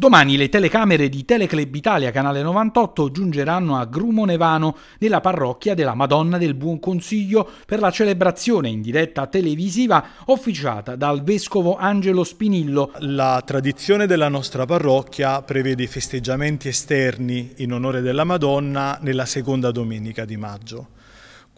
Domani le telecamere di Teleclub Italia Canale 98 giungeranno a Grumonevano, nella parrocchia della Madonna del Buon Consiglio, per la celebrazione in diretta televisiva officiata dal vescovo Angelo Spinillo. La tradizione della nostra parrocchia prevede i festeggiamenti esterni in onore della Madonna nella seconda domenica di maggio.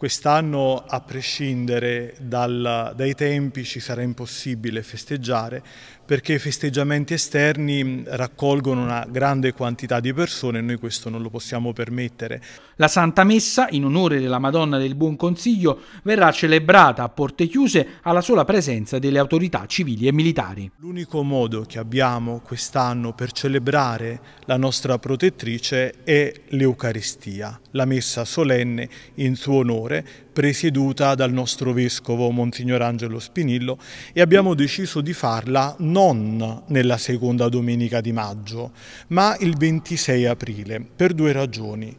Quest'anno, a prescindere dal, dai tempi, ci sarà impossibile festeggiare perché i festeggiamenti esterni raccolgono una grande quantità di persone e noi questo non lo possiamo permettere. La Santa Messa, in onore della Madonna del Buon Consiglio, verrà celebrata a porte chiuse alla sola presenza delle autorità civili e militari. L'unico modo che abbiamo quest'anno per celebrare la nostra protettrice è l'Eucaristia, la messa solenne in suo onore Maggiore, presieduta dal nostro vescovo Monsignor Angelo Spinillo, e abbiamo deciso di farla non nella seconda domenica di maggio, ma il 26 aprile, per due ragioni.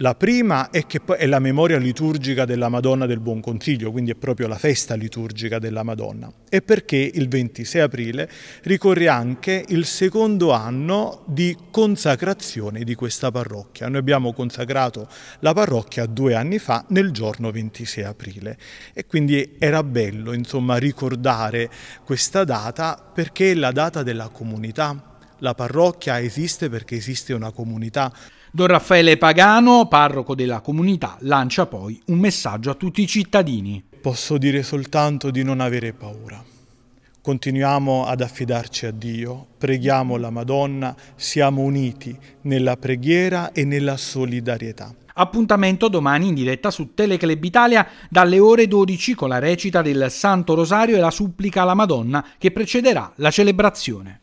La prima è che è la memoria liturgica della Madonna del Buon Consiglio, quindi è proprio la festa liturgica della Madonna, e perché il 26 aprile ricorre anche il secondo anno di consacrazione di questa parrocchia. Noi abbiamo consacrato la parrocchia due anni fa nel giorno 26 aprile e quindi era bello insomma, ricordare questa data perché è la data della comunità. La parrocchia esiste perché esiste una comunità. Don Raffaele Pagano, parroco della comunità, lancia poi un messaggio a tutti i cittadini. Posso dire soltanto di non avere paura. Continuiamo ad affidarci a Dio, preghiamo la Madonna, siamo uniti nella preghiera e nella solidarietà. Appuntamento domani in diretta su Teleclub Italia dalle ore 12 con la recita del Santo Rosario e la supplica alla Madonna che precederà la celebrazione.